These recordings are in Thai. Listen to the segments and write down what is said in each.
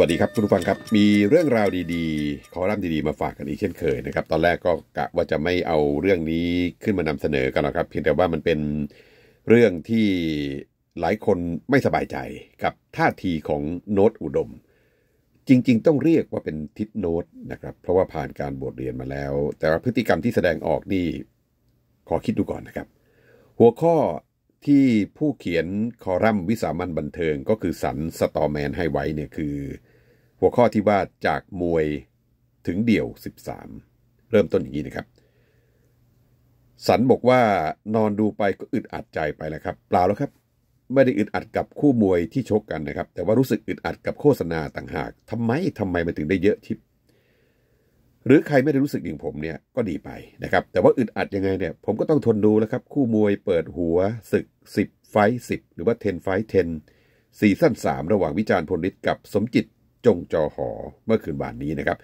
วัสดีครับ ทุกทฟังครับมีเรื่องราวดีๆขอรับดีๆมาฝากกันอีกเช่นเคยนะครับตอนแรกก็กะว่าจะไม่เอาเรื่องนี้ขึ้นมานำเสนอกันหรอกครับเพียงแต่ว่ามันเป็นเรื่องที่หลายคนไม่สบายใจกับท่าทีของโน้ตอุดม จริงๆต้องเรียกว่าเป็นทิศโน้ตนะครับเพราะว่าผ่านการบทเรียนมาแล้ว แต่ว่าพฤติกรรมที่แสดงออกนี่ ขอคิดดูก่อนนะครับ หัวข้อที่ผู้เขียนคอรัมน์วิสามันบันเทิงก็คือสันสตอแมนให้ไว้เนี่ยคือหัวข้อที่ว่าจากมวยถึงเดี่ยว 13 เริ่มต้นอย่างนี้นะครับ สันบอกว่านอนดูไปก็อึดอัดใจไปแล้วครับเปล่าแล้วครับไม่ได้อึดอัดกับคู่มวยที่ชกกันนะครับ แต่ว่ารู้สึกอึดอัดกับโฆษณาต่างหากทำไมทำไมมันถึงได้เยอะทิปหรือใครไม่ได้รู้สึกอย่างผมเนี่ยก็ดีไปนะครับแต่ว่าอึดอัดยังไงเนี่ยผมก็ต้องทนดูแล้วครับคู่มวยเปิดหัว ศึก 10 ไฟสิบหรือว่า10ไฟท10ซีซั่น3 ระหว่างวิจารณ์พลฤทธิ์กับสมจิตจงจอหอเมื่อคืนวานนี้นะครับ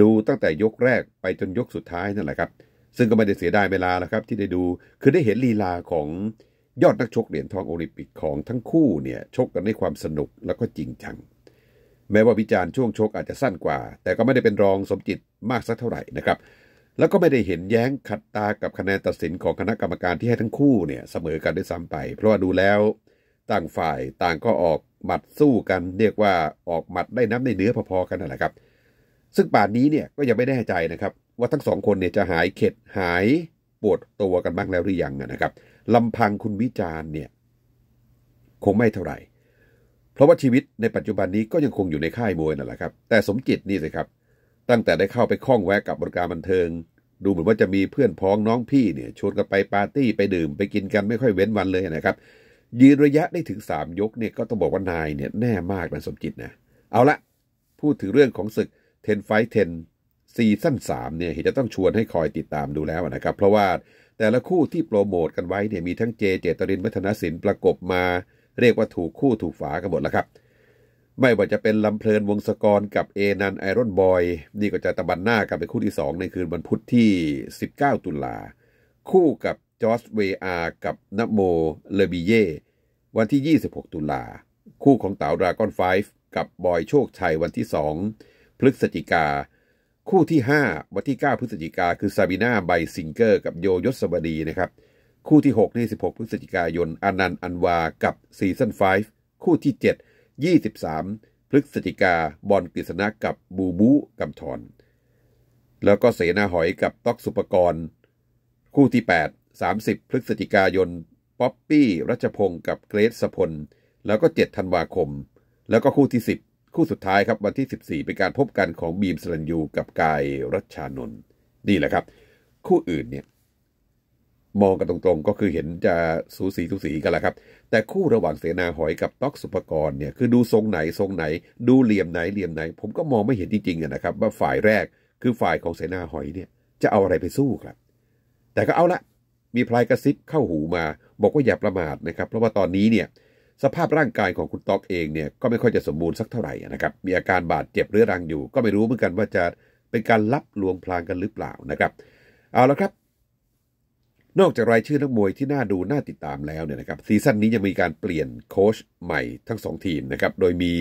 ดูตั้งแต่ยกแรกไปจนยกสุดท้ายนั่นแหละครับ ซึ่งก็ไม่ได้เสียดายเวลาแล้วครับที่ได้ดูคือได้เห็นลีลาของยอดนักชกเหรียญทองโอลิมปิกของทั้งคู่เนี่ยชกกันด้วยความสนุกแล้วก็จริงจังแม้ว่าวิจารณ์ช่วงชกอาจจะสั้นกว่า แต่ก็ไม่ได้เป็นรองสมจิตมากสักเท่าไหร่นะครับ แล้วก็ไม่ได้เห็นแย้งขัดตากับคะแนนตัดสินของคณะกรรมการที่ให้ทั้งคู่เนี่ยเสมอกันด้วยซ้ำไป เพราะว่าดูแล้ว ต่างฝ่ายต่างก็ออกหมัดสู้กันเรียกว่าออกหมัดได้น้ำในเนื้อพอๆกันนั่นแหละครับ ซึ่งป่านนี้เนี่ยก็ยังไม่แน่ใจนะครับ ว่าทั้งสองคนเนี่ยจะหายเข็ดหายปวดตัวกันบ้างแล้วหรือยังนะครับลำพังคุณวิจารณ์เนี่ยคงไม่เท่าไหร่เพราะว่าชีวิตในปัจจุบันนี้ก็ยังคงอยู่ในค่ายมวยนั่นแหละครับแต่สมจิตนี่สิครับ ตั้งแต่ได้เข้าไปคล้องแวะกับบริการบันเทิง ดูเหมือนว่าจะมีเพื่อนพ้องน้องพี่เนี่ยชวนกันไปปาร์ตี้ไปดื่มไปกินกันไม่ค่อยเว้นวันเลยนะครับ ยืนระยะได้ถึงสามยกเนี่ยก็ต้องบอกว่านายเนี่ยแน่มากนะสมจิตนะเอาละพูดถึงเรื่องของศึกเทนไฟทเทนซีซั่นสามเนี่ยเห็นจะต้องชวนให้คอยติดตามดูแล้วนะครับเพราะว่าแต่ละคู่ที่โปรโมท กันไว้เนี่ยมีทั้งเจเจตรินวัฒนศิลป์ประกบมาเรียกว่าถูกคู่ถูกฝากันหมดแล้วครับ ไม่ว่าจะเป็นลำเพลินวงศกรกับเอนันไอรอนบอยนี่ก็จะตะบันหน้ากันเป็นคู่ที่ 2 ในคืนวันพุธที่ 19 ตุลาคู่กับจอสเวอากับนโมเลบิเยวันที่ 26 ตุลา คู่ของเต๋าดราก้อนไฟกับบอยโชคชัยวันที่ 2พฤศจิกา คู่ที่ 5 วันที่ 9 พฤศจิกาคือซาบิน่าไบซิงเกอร์ กับโยยศวดีนะครับคู่ที่6นี่16พฤศจิกายนอนันต์อันวากับซีซั่น5คู่ที่ 7 23พฤศจิกาบอลกฤษณะกับบูบูกำทรแล้วก็เสนาหอยกับต๊อกสุปกรณ์คู่ที่ 8 30 พฤศจิกายน ป๊อปปี้ รัชพงศ์กับเกรซสพล แล้วก็7ธันวาคม แล้วก็คู่ที่ 10 คู่สุดท้ายครับวันที่ 14 เป็นการพบกันของบีมสรัญยูกับกายรัชชานนท์นี่แหละครับ คู่อื่นเนี่ยมองกันตรงๆ ก็คือเห็นจะสูสีสูสีกันแหละครับแต่คู่ระหว่างเสนาหอยกับต๊อกสุปกรเนี่ยคือดูทรงไหนทรงไหน ดูเหลี่ยมไหนเหลี่ยมไหน ผมก็มองไม่เห็นจริง ๆนะครับ ว่าฝ่ายแรกคือฝ่ายของเสนาหอยเนี่ยจะเอาอะไรไปสู้ครับ แต่ก็เอาละมีพลายกระซิบเข้าหูมา บอกว่าอย่าประมาทนะครับ เพราะว่าตอนนี้เนี่ยสภาพร่างกายของคุณต๊อกเองเนี่ยก็ไม่ค่อยจะสมบูรณ์สักเท่าไหร่นะครับ มีอาการบาดเจ็บเรื้อรังอยู่ ก็ไม่รู้เหมือนกันว่าจะเป็นการลับลวงพลางกันหรือเปล่านะครับ เอาละครับนอกจากรายชื่อนักมวยที่น่าดูน่าติดตามแล้วเนี่ยนะครับซีซั่นนี้ยังมีการเปลี่ยนโค้ชใหม่ทั้งสองทีมนะครับโดยมี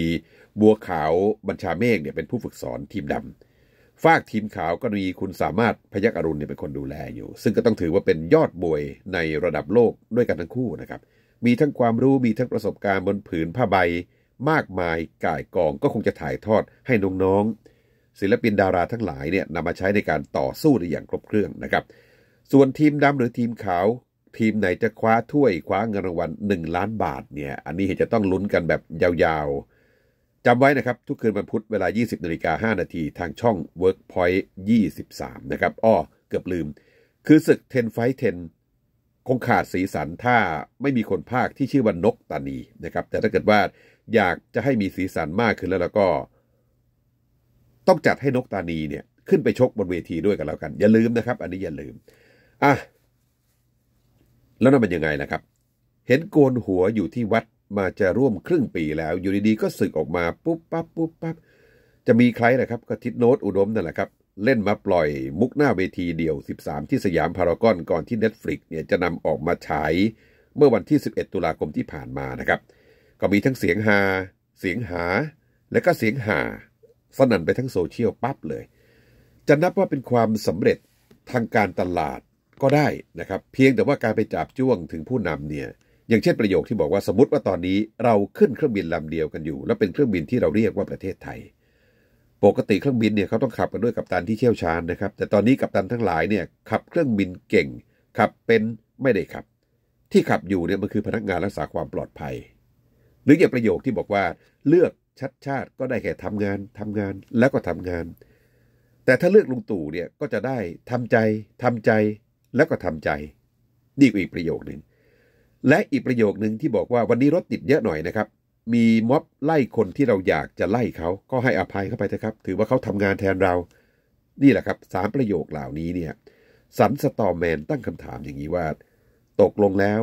บัวขาวบัญชาเมฆเนี่ยเป็นผู้ฝึกสอนทีมดำฝากทีมขาวก็มีคุณสามารถพยักอรุณเนี่ยเป็นคนดูแลอยู่ ซึ่งก็ต้องถือว่าเป็นยอดบวยในระดับโลกด้วยกันทั้งคู่นะครับมีทั้งความรู้มีทั้งประสบการณ์บนผืนผ้าใบ มากมายก่ายกองก็คงจะถ่ายทอดให้น้องๆศิลปินดาราทั้งหลายเนี่ยนำมาใช้ในการต่อสู้ได้อย่างครบเครื่องนะครับส่วนทีมดำหรือทีมขาว ทีมไหนจะคว้าถ้วยคว้าเงินรางวัลหนึ่งล้านบาทเนี่ยอันนี้จะต้องลุ้นกันแบบยาวๆจำไว้นะครับ ทุกคืนวันพุธเวลา 20นาฬิกา5นาทีทางช่อง Workpoint 23นะครับอ้อเกือบลืม คือศึก10ไฟท์10คงขาดสีสันถ้าไม่มีคนภาคที่ชื่อว่านกตานีนะครับแต่ถ้าเกิดว่าอยากจะให้มีสีสันมากขึ้นแล้วแล้วก็ ต้องจัดให้นกตานีเนี่ยขึ้นไปชกบนเวทีด้วยกันแล้วกันอย่าลืมนะครับ อันนี้อย่าลืมอ่ะแล้วนั่นเป็นยังไงล่ะครับ เห็นโกนหัวอยู่ที่วัดมาจะร่วมครึ่งปีแล้ว อยู่ดีๆก็สึกออกมา ปุ๊บปั๊บปุ๊บปั๊บจะมีใครนะครับ ก็ทิดโน้ตอุดมนั่นแหละครับ เล่นมาปล่อยมุกหน้าเวทีเดี่ยว 13 ที่สยามพารากอนก่อนที่ Netflix เนี่ยจะนำออกมาฉายเมื่อวันที่11ตุลาคมที่ผ่านมานะครับ ก็มีทั้งเสียงฮาเสียงหา และก็เสียงหาสนั่นไปทั้งโซเชียลปั๊บเลยจะนับว่าเป็นความสำเร็จทางการตลาดก็ได้นะครับ เพียงแต่ว่าการไปจับจ้วงถึงผู้นำเนี่ยอย่างเช่นประโยคที่บอกว่าสมมติว่าตอนนี้เราขึ้นเครื่องบินลำเดียวกันอยู่ และเป็นเครื่องบินที่เราเรียกว่าประเทศไทยปกติเครื่องบินเนี่ยเขาต้องขับกันด้วยกับตันที่เชี่ยวชาญนะครับ แต่ตอนนี้กับตันทั้งหลายเนี่ยขับเครื่องบินเก่งขับเป็นไม่ได้ขับ ที่ขับอยู่เนี่ยมันคือพนักงานรักษาความปลอดภัย หรืออย่างประโยคที่บอกว่า เลือกชัดชาติก็ได้แค่ทำงานทำงานแล้วก็ทำงาน แต่ถ้าเลือกลุงตู่เนี่ยก็จะได้ทำใจทำใจแล้วก็ทำใจนี่อีกประโยคหนึ่งและอีกประโยคหนึ่งที่บอกว่าวันนี้ รถติดเยอะหน่อยนะครับมีม็อบไล่คนที่เราอยากจะไล่เขาก็ให้อภัยเข้าไปนะครับถือว่าเขาทำงานแทนเรา นี่แหละครับสามประโยคเหล่านี้เนี่ยสันสตอมแมนตั้งคำถามอย่างนี้ว่าตกลงแล้ว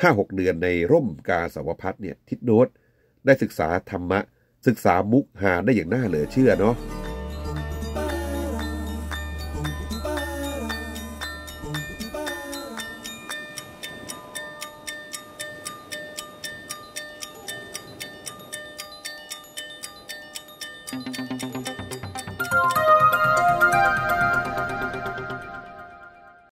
ห้าหกเดือนในร่มกาสาวพัฒเนี่ยทิดโนตได้ศึกษาธรรมะ ศึกษามุกหาได้อย่างน่าเหลือเชื่อเนาะ Thank you.